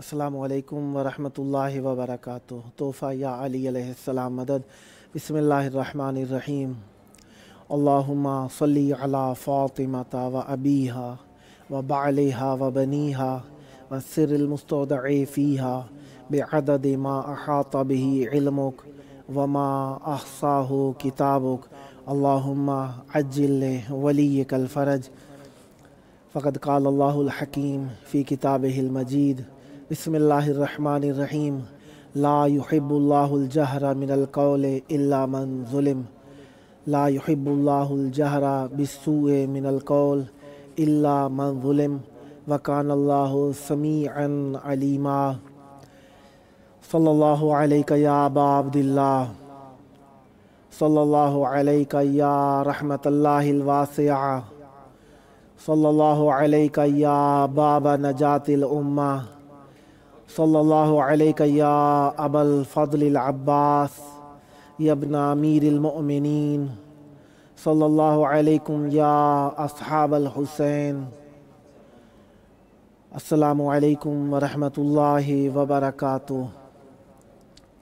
अल्लाम वरहमल वबरक तोहफ़ा या मदद बसमीम अल्लाहुम्मा सल्ली अला फ़ातिमता व अबीहा व बालहा व बनीहा व सिरमस्तफ़ीहा बेअदद माँ अहात व माँ अहसाहो किताबुक अल्लाहुम्मा अज्जिल वली कलफ़रज फ़कत काल फ़ी किताब मजीद बसमीम लाहिबुल्लाजहरा मिनकौल मन ज़ुलम लाहिबुल्लाजहरा बिसू मिनकौल मन ज़ुलम वकान समी अलीमा सल्ला याब अब्दिल्ला सल्ला या रहमतल्लावासिया सल्ला या बाबा नजातिल उम्मा सल्ला या अबल फ़ल अब्बास यबना मीरमिन सल्लाम या असहाबल हुसैन असलकम वरहमतुल्लाह वबरक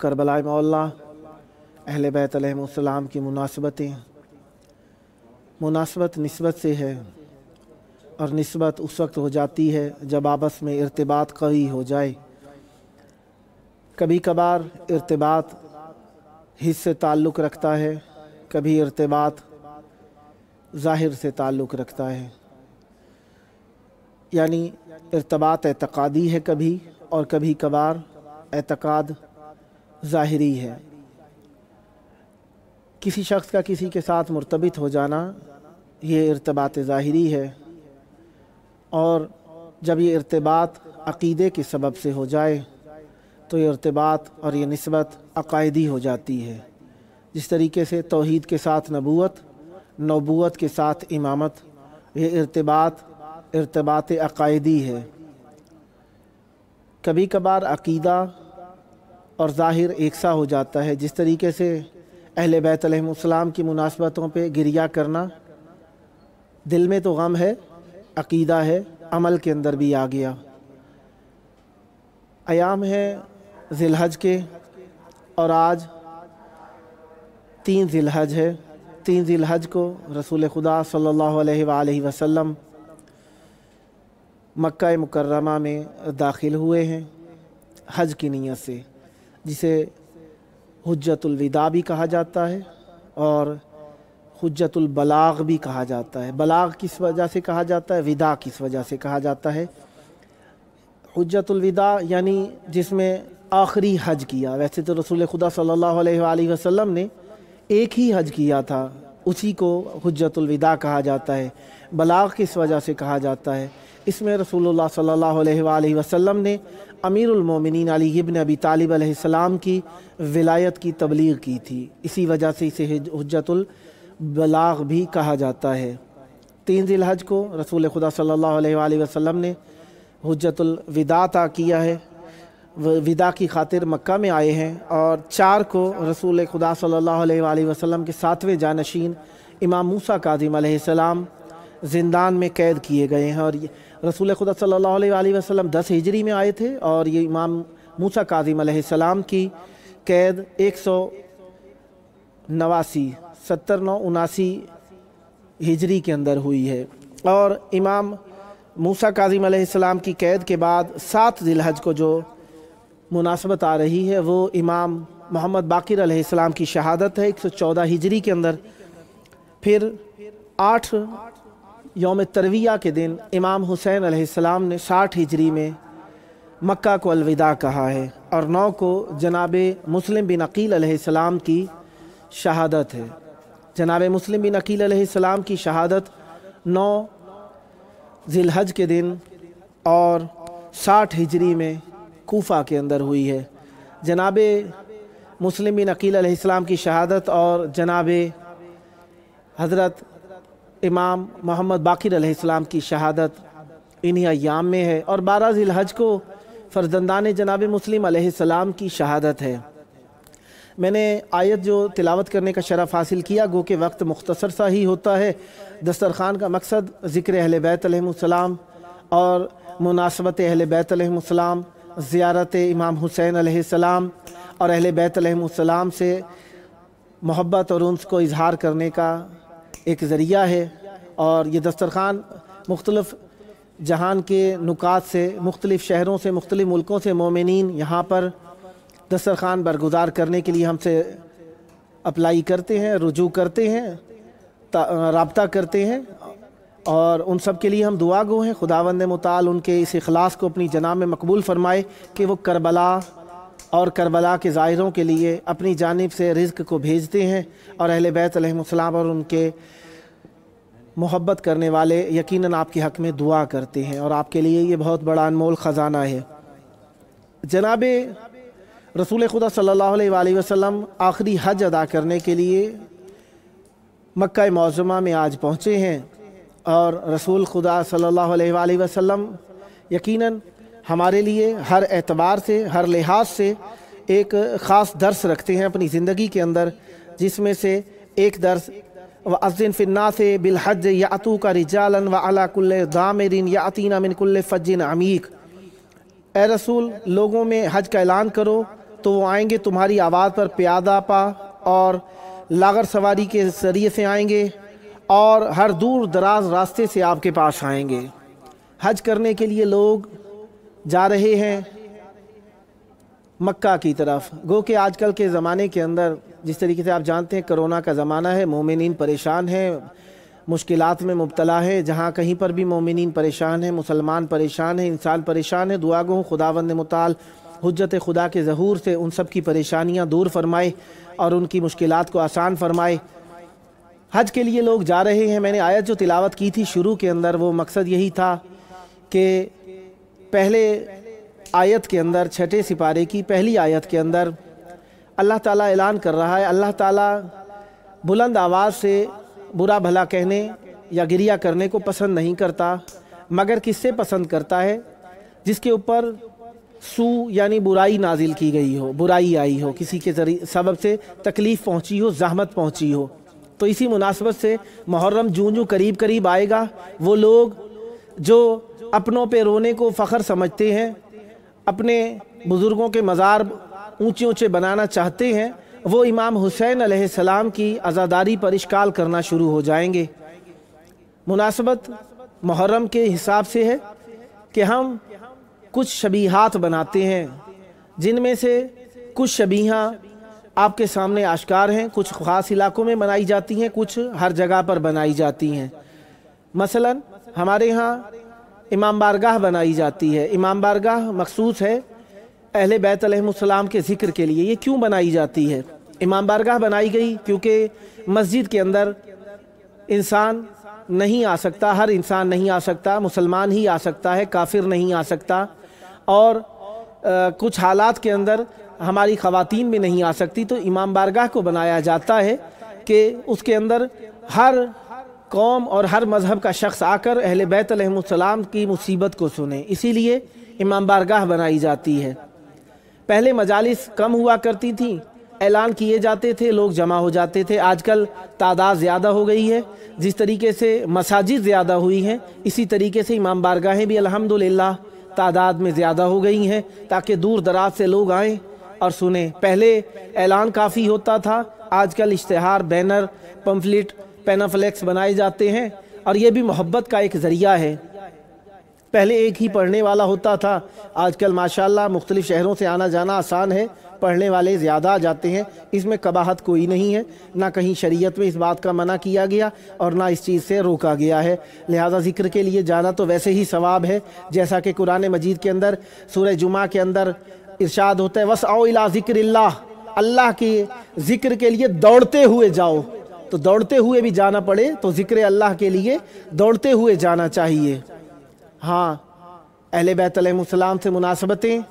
करबला मौल्ला अहल बैतम की मुनासबतें मुनासबत नस्बत से है और नस्बत उस वक्त हो जाती है जब आपस में इरतबात कवी हो जाए कभी कभार इरतबात हिस्से ताल्लुक़ रखता है कभी इरतबात ज़ाहिर से ताल्लुक़ रखता है यानी इरतबात एतक़ादी है कभी और कभी कभार एतक़ाद ज़ाहरी है किसी शख्स का किसी के साथ मुर्तबित हो जाना ये इरतबात ज़ाहरी है और जब ये इरतबात अकीदे के सबब से हो जाए तो ये अरतबात और ये नस्बत अकायदी हो जाती है जिस तरीके से तोहद के साथ नबूत नबूत के साथ इमामत ये अरतबात अरतबात अकायदी है कभी कभार अकीदा और ज़ाहिर एक सा हो जाता है जिस तरीके से अहल बैतम की मुनासबतों पर गिरिया करना दिल में तो गम है अकीदा है अमल के अंदर भी आ गया आयाम है ज़िलहज के और आज तीन ज़िलहज है तीन ज़िलहज को रसूल खुदा सल्लल्लाहु अलैहि वसल्लम मक्का मुकर्रमा में दाखिल हुए हैं हज की नीयत से जिसे हजतुलविदा भी कहा जाता है और हजतुलबलाग भी कहा जाता है बलाग किस वजह से कहा जाता है विदा किस वजह से कहा जाता है हजतुलविदा यानी जिसमें आखिरी हज किया वैसे तो रसूल खुदा सल्लल्लाहु अलैहि वसल्लम ने एक ही हज किया था उसी को हजतुलविदा कहा जाता है बलाग किस वजह से कहा जाता है इसमें रसूल सल्ला वसम ने अमीरमिन अली इबन अबी तालिब की विलायत की तबलीग की थी इसी वजह से इसे हजतुलबलाग भी कहा जाता है तीन दिल हज को रसूल खुदा सल्ला वसम ने हजतुलविदा किया है विदा की खातिर मक्का में आए हैं और चार को रसूल खुदा सल्ला वसलम के सातवें जानशीन इमाम मूसा काजिम जिंदान में कैद किए गए हैं और रसूल खुदा सल्ला अलैहि दस हिजरी में आए थे और ये इमाम मूसा काजिम की कैद एक सौ नवासी सत्तर नौ उनासी हिजरी के अंदर हुई है और इमाम मूसा काजिम की कैद के बाद सात दिलहज को जो मुनासबत आ रही है वो इमाम मोहम्मद बाकिर अलैहिस्सलाम की शहादत है 114 हिजरी के अंदर फिर आठ योम तरविया के दिन इमाम हुसैन अलैहिस्सलाम ने 60 हिजरी में मक्का को अलविदा कहा है और नौ को जनाब मुस्लिम बिन अकील अलैहिस्सलाम की शहादत है जनाब मुस्लिम बिन अकील अलैहिस्सलाम की शहादत नौ जिलहज के दिन और साठ हिजरी में कोफा के अंदर हुई है जनाब मुस्लिम बिन अकील की शहादत और जनाब हज़रत इमाम मोहम्मद बाकर अलैहिस्सलाम की शहादत इन्हीं अयाम में है और बारह हज को फ़र्जंदान जनाब मुस्लिम अलैहिस्सलाम की शहादत है मैंने आयत जो तिलावत करने का शरफ़ हासिल किया गो के वक्त मुख्तसर सा ही होता है दस्तरखान का मकसद ज़िक्र अहल बैतम और मुनासबत अहल बैतम ज़्यारत इमाम हुसैन आसमाम और अहल बैतम से मोहब्बत और को इजहार करने का एक ज़रिया है और ये दस्तरखान मुख्तलफ़ जहान के नुकात से मुख्तलिफ़ शहरों से मुख्तलिफ़ मुल्कों से मोमिन यहाँ पर दस्तरखान बरगुजार करने के लिए हमसे अप्लाई करते हैं रुजू करते हैं रबता करते हैं और उन सब के लिए हम दुआ गो हैं खुदावंद मताल उनके इस अखलास को अपनी जना में मकबूल फरमाए कि वो करबला और करबला के ज़ायरों के लिए अपनी जानब से रिज्क को भेजते हैं और अहल बैतम और उनके मोहब्बत करने वाले यकीनन आपके हक़ में दुआ करते हैं और आपके लिए ये बहुत बड़ा अनमोल ख़जाना है जनाब रसूल खुदा सल्लल्लाहु वसम आखिरी हज अदा करने के लिए मक्का मौजमा में आज पहुँचे हैं और रसूल खुदा सल्लल्लाहु अलैहि वसल्लम यकीनन हमारे लिए हर एतबार से हर लिहाज से एक ख़ास दर्स रखते हैं अपनी ज़िंदगी के अंदर जिसमें से एक दर्स व अज़िन फ़िन्ना से बिलहज यातू का रिजालन व अलाकुल्ल दामरिन यातीना मिनकुल्ल फ़जिन अमीक ए रसूल लोगों में हज का ऐलान करो तो वो आएंगे तुम्हारी आवाज़ पर प्यादा पा और लागर सवारी के ज़रिए से आएंगे और हर दूर दराज रास्ते से आपके पास आएंगे हज करने के लिए लोग जा रहे हैं मक्का की तरफ गो के आजकल के ज़माने के अंदर जिस तरीके से आप जानते हैं कोरोना का ज़माना है मोमिन परेशान हैं मुश्किल में मुबतला है जहाँ कहीं पर भी मोमिन परेशान हैं मुसलमान परेशान हैं इंसान परेशान है दुआ गो खुदावंद मताल हजरत खुदा के जहूर से उन सब की परेशानियाँ दूर फरमाए और उनकी मुश्किल को आसान फरमाए हज के लिए लोग जा रहे हैं मैंने आयत जो तिलावत की थी शुरू के अंदर वो मकसद यही था कि पहले आयत के अंदर छठे सिपारे की पहली आयत के अंदर अल्लाह ताला ऐलान कर रहा है अल्लाह ताला बुलंद आवाज़ से बुरा भला कहने या गिरिया करने को पसंद नहीं करता मगर किससे पसंद करता है जिसके ऊपर सू यानी बुराई नाजिल की गई हो बुराई आई हो किसी के जरिए सबब से तकलीफ़ पहुंची हो जहमत पहुंची हो तो इसी मुनासबत से मुहर्रम जूं जूं करीब करीब आएगा वो लोग जो अपनों पे रोने को फ़ख्र समझते हैं अपने बुज़ुर्गों के मज़ार ऊंचे ऊंचे बनाना चाहते हैं वो इमाम हुसैन आसमाम की आज़ादारी पर इश्काल करना शुरू हो जाएंगे मुनासबत मुहर्रम के हिसाब से है कि हम कुछ शबीहात बनाते हैं जिनमें से कुछ शबीहा आपके सामने आश्कार हैं कुछ ख़ास इलाकों में बनाई जाती हैं कुछ हर जगह पर बनाई जाती हैं मसलन हमारे यहाँ इमाम बारगाह बनाई जाती है इमाम बारगाह मखसूस है अहल बैतलम के ज़िक्र के लिए ये क्यों बनाई जाती है इमाम बारगाह बनाई गई क्योंकि मस्जिद के अंदर इंसान नहीं आ सकता हर इंसान नहीं आ सकता मुसलमान ही आ सकता है काफिर नहीं आ सकता और आ, कुछ हालात के अंदर हमारी खातन में नहीं आ सकती तो इमाम बारगाह को बनाया जाता है कि उसके अंदर हर कौम और हर मज़हब का शख्स आकर अहल बैतलम की मुसीबत को सुने इसीलिए इमाम बारगाह बनाई जाती है पहले मजालिस कम हुआ करती थी ऐलान किए जाते थे लोग जमा हो जाते थे आजकल तादाद ज़्यादा हो गई है जिस तरीके से मसाजिद ज़्यादा हुई हैं इसी तरीके से इमाम बारगाहें भी अलहमदिल्ला तादाद में ज़्यादा हो गई हैं ताकि दूर दराज से लोग आएँ और सुने पहले ऐलान काफ़ी होता था आजकल इश्तहार बैनर पम्फलेट पेनाफ्लैक्स बनाए जाते हैं और ये भी मोहब्बत का एक ज़रिया है पहले एक ही पढ़ने वाला होता था आजकल माशाल्लाह मुख्तलिफ़ शहरों से आना जाना आसान है पढ़ने वाले ज़्यादा आ जाते हैं इसमें कबाहत कोई नहीं है ना कहीं शरीयत में इस बात का मना किया गया और ना इस चीज़ से रोका गया है लिहाजा ज़िक्र के लिए जाना तो वैसे ही सवाब है जैसा कि कुरान मजीद के अंदर सूर्य जुमा के अंदर इर्शाद होता है बस आओ इला जिक्र अल्लाह की जिक्र के लिए दौड़ते हुए जाओ तो दौड़ते हुए भी जाना पड़े तो जिक्र अल्लाह के लिए दौड़ते हुए जाना चाहिए हाँ अहल बैतम से मुनासबतें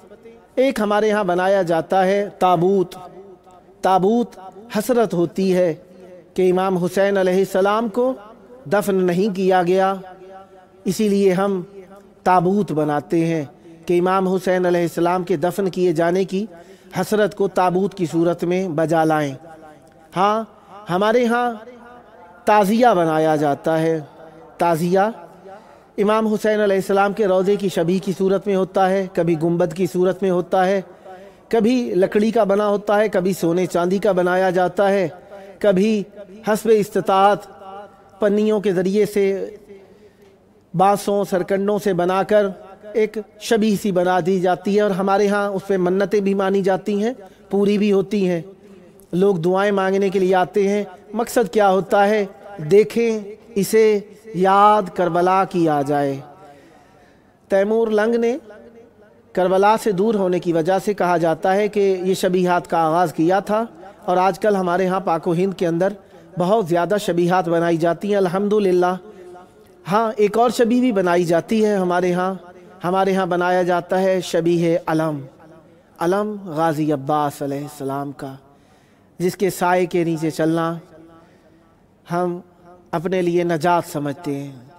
एक हमारे यहाँ बनाया जाता है ताबूत ताबूत हसरत होती है कि इमाम हुसैन सलाम को दफन नहीं किया गया इसीलिए हम ताबूत बनाते हैं कि इमाम हुसैन आसमाम के दफन किए जाने की हसरत को ताबूत की सूरत में बजा लाएं हाँ हमारे यहाँ ताज़िया बनाया जाता है ताज़िया इमाम हुसैन आसमाम के रोज़े की शबी की सूरत में होता है कभी गुम्बद की सूरत में होता है कभी लकड़ी का बना होता है कभी सोने चांदी का बनाया जाता है कभी हसब इस्तात पन्नियों के ज़रिए से बाँसों सरकंडों से बनाकर एक शबी सी बना दी जाती है और हमारे यहाँ उस पर मन्नतें भी मानी जाती हैं पूरी भी होती हैं लोग दुआएं मांगने के लिए आते हैं मकसद क्या होता है देखें इसे याद करबला की आ जाए तैमूर लंग ने करबला से दूर होने की वजह से कहा जाता है कि ये शबीहात का आगाज़ किया था और आजकल हमारे यहाँ पाको हिंद के अंदर बहुत ज़्यादा शबीहात बनाई जाती हैं अल्हम्दुलिल्लाह हाँ एक और शबी भी बनाई जाती है हमारे यहाँ हमारे यहाँ बनाया जाता है शबी अलम अलम गाज़ी अब्बास सलाम का जिसके साय के नीचे चलना हम अपने लिए नजात समझते हैं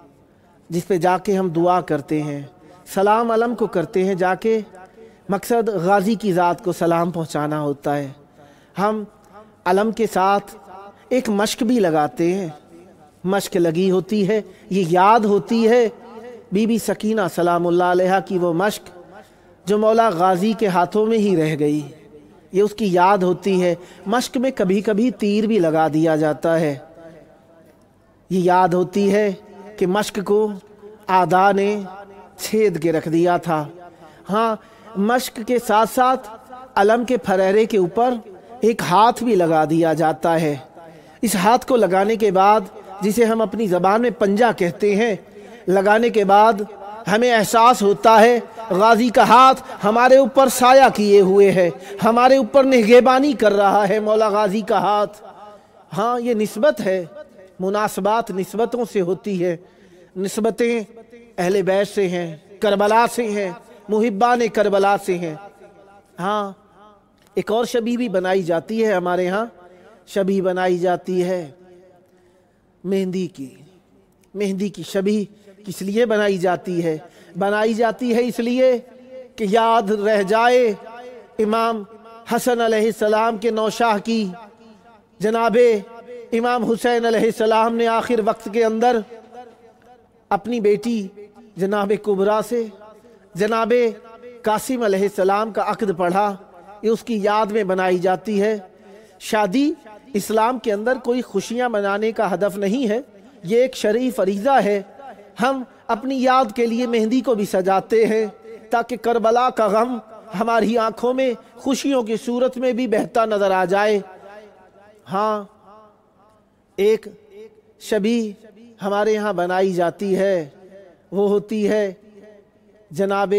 जिस पे जाके हम दुआ करते हैं सलाम अलम को करते हैं जाके मकसद गाजी की ज़ात को सलाम पहुँचाना होता है हम अलम के साथ एक मश्क भी लगाते हैं मश्क लगी होती है ये याद होती है बीबी सकीना सलामुल्लाह की वो मश्क जो मौला गाजी के हाथों में ही रह गई ये उसकी याद होती है मश्क में कभी कभी तीर भी लगा दिया जाता है ये याद होती है कि मश्क को आदा ने छेद के रख दिया था हाँ मश्क के साथ साथ अलम के फरहरे के ऊपर एक हाथ भी लगा दिया जाता है इस हाथ को लगाने के बाद जिसे हम अपनी ज़बान में पंजा कहते हैं लगाने के बाद हमें एहसास होता है गाजी का हाथ हमारे ऊपर साया किए हुए है हमारे ऊपर निगेबानी कर रहा है मौला गाजी का हाथ हाँ ये नस्बत है मुनासबात नस्बतों से होती है नस्बतें अहल बैस से हैं करबला से हैं ने करबला से हैं हाँ एक और शबी भी बनाई जाती है हमारे यहाँ शबी बनाई जाती है मेहंदी की मेहंदी की शबी किस लिए बनाई जाती है बनाई जाती है इसलिए कि याद रह जाए इमाम हसन सलाम के नौशाह की जनाबे इमाम हुसैन सलाम ने आखिर वक्त के अंदर अपनी बेटी जनाब कुबरा से जनाब कासिम सलाम का अकद पढ़ा ये उसकी याद में बनाई जाती है शादी इस्लाम के अंदर कोई खुशियाँ मनाने का हदफ नहीं है ये एक शरीफ फरीज़ा है हम अपनी याद के लिए मेहंदी को भी सजाते हैं ताकि करबला का गम हमारी आंखों में खुशियों की सूरत में भी बहता नजर आ जाए हाँ एक शबी हमारे यहाँ बनाई जाती है वो होती है जनाब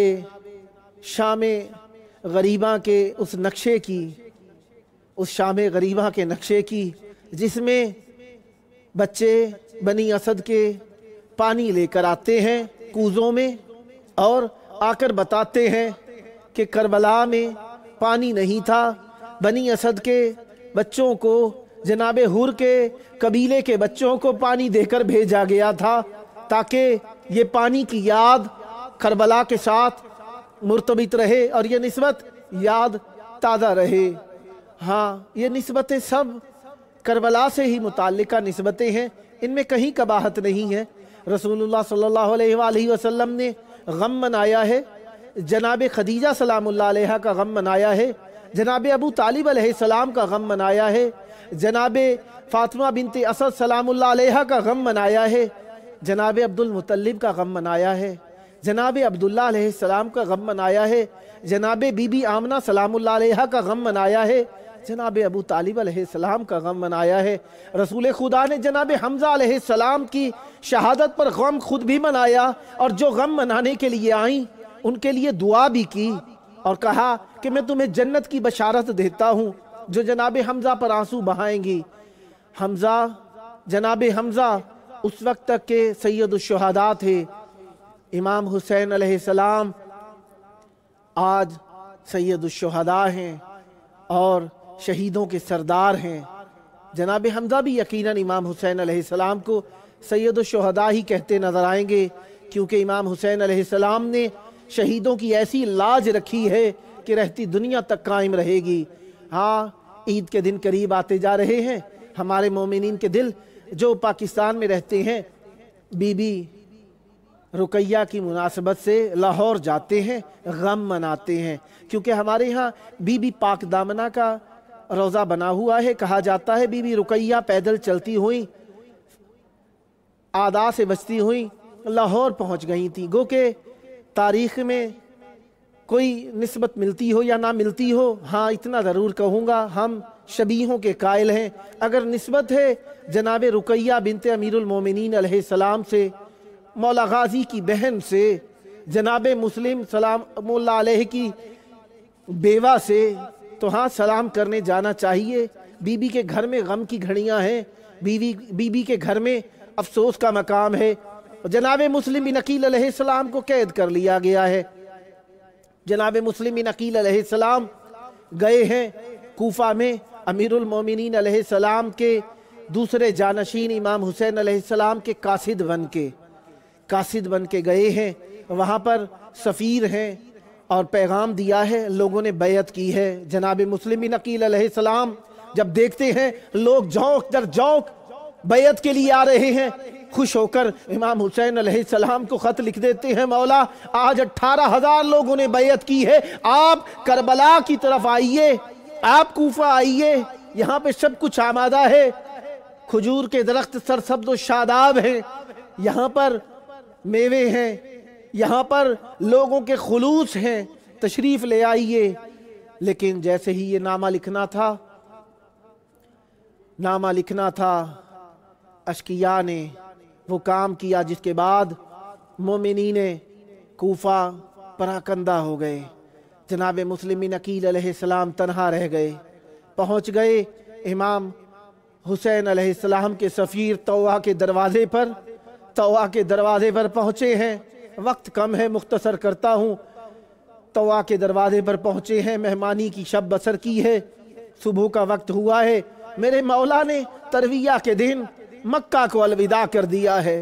शाम गरीबा के उस नक्शे की उस शाम गरीबा के नक्शे की जिसमें बच्चे बनी असद के पानी लेकर आते हैं कूजों में और आकर बताते हैं कि करबला में पानी नहीं था बनी असद के बच्चों को जनाब हुर के कबीले के बच्चों को पानी देकर भेजा गया था ताकि ये पानी की याद करबला के साथ मुर्तबित रहे और ये नस्बत याद ताज़ा रहे हाँ ये नस्बतें सब करबला से ही मुतल नस्बतें हैं इनमें कहीं कबाहत नहीं है रसूलुल्लाह सल्लल्लाहु अलैहि वसल्लम ने गम मनाया है जनाब खदीजा सलाम का गम मनाया है जनाब अबू तालिब सलाम का गम मनाया है जनाब फातिमा बिनते असद सलाम का गम मनाया है जनाब अब्दुलमतलब का गम मनाया है जनाब अब्दुल्ला सलाम का गम मनाया है जनाब बीबी आमना सलाम का गम मनाया है जनाब अबू तालिब सलाम का गम मनाया है रसूल खुदा ने जनाब हमज़ा सलाम की शहादत पर गम खुद भी मनाया और जो गम मनाने के लिए आई उनके लिए दुआ भी की और कहा कि मैं तुम्हें जन्नत की बशारत देता हूँ जो जनाब हमज़ा पर आंसू बहाएंगी हमज़ा जनाब हमज़ा उस वक्त तक के सैदुलशहदा थे इमाम हुसैन सलाम आज सैदुलशहदा हैं और शहीदों के सरदार हैं जनाब हमजा भी यकीनन इमाम हुसैन अलैहिस्सलाम को सैद शहदा ही कहते नजर आएंगे क्योंकि इमाम हुसैन अलैहिस्सलाम ने शहीदों की ऐसी लाज रखी है कि रहती दुनिया तक कायम रहेगी हाँ ईद के दिन करीब आते जा रहे हैं हमारे मोमिन के दिल जो पाकिस्तान में रहते हैं बीबी रुकैया की मुनासबत से लाहौर जाते हैं गम मनाते हैं क्योंकि हमारे यहाँ बीबी पाक दामना का रोज़ा बना हुआ है कहा जाता है बीबी रुकैया पैदल चलती हुई आदा से बचती हुई लाहौर पहुंच गई थी गो के तारीख़ में कोई नस्बत मिलती हो या ना मिलती हो हाँ इतना ज़रूर कहूँगा हम शबीहों के कायल हैं अगर नस्बत है जनाब रुकैया बिनते अमीरमिन सलाम से मौला गाजी की बहन से जनाब मुस्लिम सलाम की बेवा से तो हाँ सलाम करने जाना चाहिए बीबी के घर में गम की घड़ियाँ हैं बीवी बीबी के घर में अफसोस का मकाम है जनाब मुस्लिम सलाम को कैद कर लिया गया है जनाब मुस्लिम सलाम गए हैं कोफा में अमीरमिन सलाम के दूसरे जानशीन इमाम हुसैन सलाम के कासिद बन के कासिद बन के गए हैं वहाँ पर सफ़ीर हैं और पैगाम दिया है लोगों ने बैत की है जनाब मुस्लिम नकील जब देखते हैं लोग जौक दर जौक बैत के लिए आ रहे हैं खुश होकर इमाम हुसैन सलाम को ख़त लिख देते हैं मौला आज अट्ठारह हज़ार लोगों ने बैत की है आप करबला की तरफ आइए आप कोफा आइए यहाँ पे सब कुछ आमादा है खजूर के दरख्त सरसब्द शादाब हैं यहाँ पर मेवे हैं यहाँ पर लोगों के खलूस हैं तशरीफ़ ले आइए लेकिन जैसे ही ये नामा लिखना था नामा लिखना था अशकिया ने वो काम किया जिसके बाद मोमिनी ने कोफा पराकंदा हो गए जनाब मुस्लिम नकील सलाम तनहा रह गए पहुंच गए इमाम हुसैन अलैहिस्सलाम के सफ़ीर तोा के दरवाज़े पर तोा के दरवाज़े पर पहुंचे हैं वक्त कम है मुख्तसर करता हूँ तवा के दरवाजे पर पहुँचे हैं मेहमानी की शब बसर की है सुबह का वक्त हुआ है मेरे मौला ने तरविया के दिन मक्का को अलविदा कर दिया है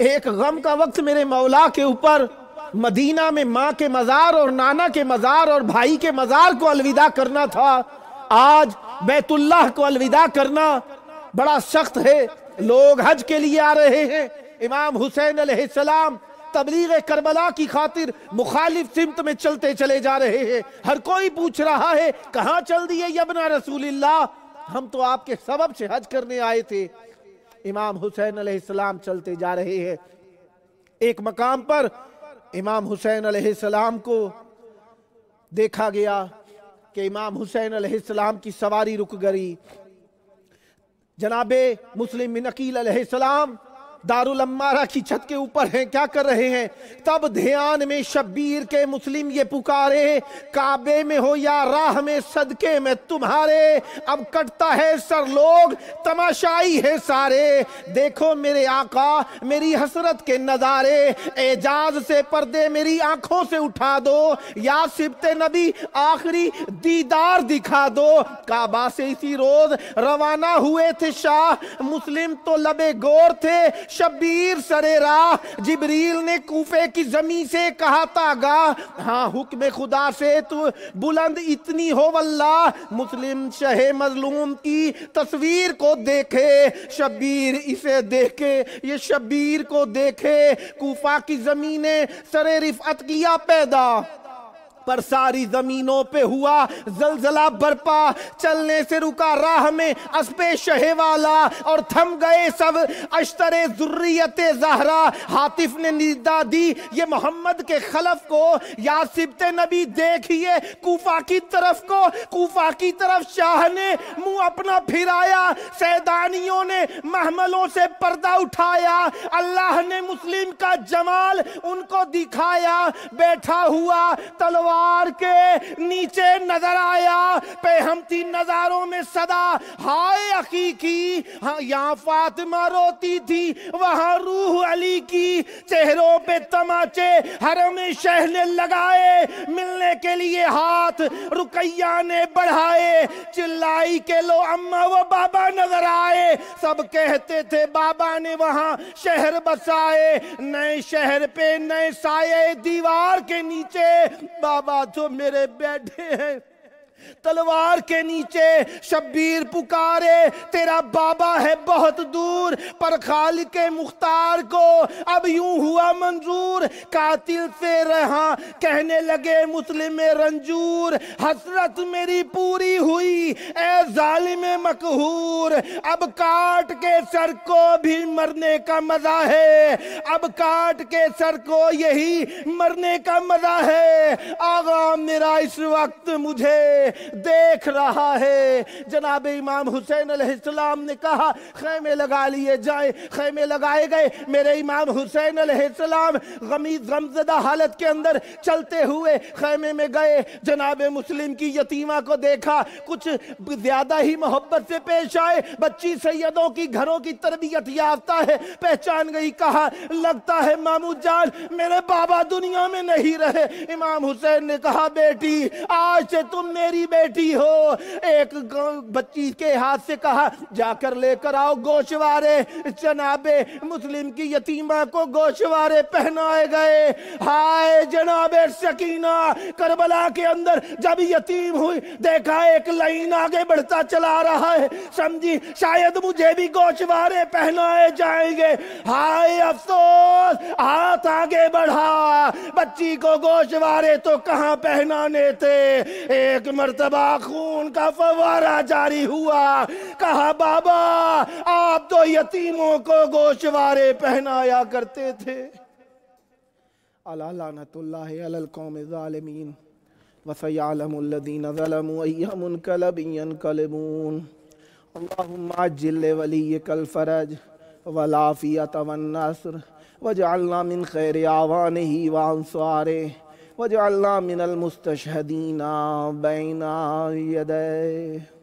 एक गम का वक्त मेरे मौला के ऊपर मदीना में माँ के मज़ार और नाना के मज़ार और भाई के मज़ार को अलविदा करना था आज बैतुल्लाह को अलविदा करना बड़ा सख्त है लोग हज के लिए आ रहे हैं इमाम हुसैन अलैहिस्सलाम तबलीग करबला की खातिर मुखालिफ सिमत में चलते चले जा रहे हैं हर कोई पूछ रहा है कहाँ चल दिए यबना रसूलिल्ला हम तो आपके सबब से हज करने आए थे इमाम हुसैन अलैहिस्सलाम चलते जा रहे हैं एक मकाम पर इमाम हुसैन अलैहिस्सलाम को देखा गया कि इमाम हुसैन अलैहिस्सलाम की सवारी रुक गई जनाबे मुस्लिम मिनकील अलैहिस्सलाम दारुल अम्मारा की छत के ऊपर हैं क्या कर रहे हैं तब ध्यान में शब्बीर के मुस्लिम ये पुकारे काबे में हो या राह में सदके में तुम्हारे अब कटता है सर लोग तमाशाई है सारे देखो मेरे आका मेरी हसरत के नज़ारे एजाज से पर्दे मेरी आंखों से उठा दो या सिबते नबी आखिरी दीदार दिखा दो काबा से इसी रोज रवाना हुए थे शाह मुस्लिम तो लबे गौर थे शब्बीर सरेरा जिबरील ने कूफे की जमी से कहा गा हाँ हुक्म खुदा से तू बुलंद इतनी हो वल्ला मुस्लिम शहे मजलूम की तस्वीर को देखे शब्बीर इसे देखे ये शबीर को देखे कूफा की जमीने सरे रिफत किया पैदा पर सारी जमीनों पे हुआ जलजला बर्पा चलने से रुका राह में शहे वाला और थम गए सब अश्तर जुर्रियत जहरा हातिफ ने निदा दी ये मोहम्मद के खलफ को या सिबत नबी देखिए कूफा की तरफ को कूफा की तरफ शाह ने मुंह अपना फिराया सैदानियों ने महमलों से पर्दा उठाया अल्लाह ने मुस्लिम का जमाल उनको दिखाया बैठा हुआ तलवार पहाड़ के नीचे नजर आया पे हम पेहमती नजारों में सदा हाय हकीकी हाँ यहाँ फातिमा रोती थी वहाँ रूह अली की चेहरों पे तमाचे हरम शहले लगाए मिलने के लिए हाथ रुकैया ने बढ़ाए चिल्लाई के लो अम्मा वो बाबा नजर आए सब कहते थे बाबा ने वहाँ शहर बसाए नए शहर पे नए साये दीवार के नीचे बाबा बात जो मेरे बैठे हैं तलवार के नीचे शब्बीर पुकारे तेरा बाबा है बहुत दूर पर खाल के मुख्तार को अब यूं हुआ मंजूर कातिल से रहा कहने लगे मुस्लिम रंजूर हसरत मेरी पूरी हुई ए जालिम मकहूर अब काट के सर को भी मरने का मजा है अब काट के सर को यही मरने का मजा है आगा मेरा इस वक्त मुझे देख रहा है जनाब इमाम हुसैन अलैहिस्सलाम ने कहा खैमे लगा लिए जाए खैमे लगाए गए मेरे इमाम हुसैन अलैहिस्सलाम गमी गमजदा हालत के अंदर चलते हुए खैमे में गए जनाब मुस्लिम की यतीमा को देखा कुछ ज़्यादा ही मोहब्बत से पेश आए बच्ची सैयदों की घरों की तरबियत याफ्ता है पहचान गई कहा लगता है मामू जान मेरे बाबा दुनिया में नहीं रहे इमाम हुसैन ने कहा बेटी आज से तुम मेरी प्यारी बेटी हो एक बच्ची के हाथ से कहा जाकर लेकर आओ गोशवारे जनाबे मुस्लिम की यतीमा को गोशवारे पहनाए गए हाय जनाबे शकीना करबला के अंदर जब यतीम हुई देखा एक लाइन आगे बढ़ता चला रहा है समझी शायद मुझे भी गोशवारे पहनाए जाएंगे हाय अफसोस हाथ आगे बढ़ा बच्ची को गोशवारे तो कहां पहनाने थे एक मर मरतबा खून का फवारा जारी हुआ कहा बाबा आप तो यतीमों को गोशवारे पहनाया करते थे अलानतमीन वसयालमदीनकलबीनकलबून अल्लाजिल्ल फरज वलाफ़िया तवन्नसर वजालना मिन खैर आवान ही वाम सारे واجعلنا من المستشهدين بين يديه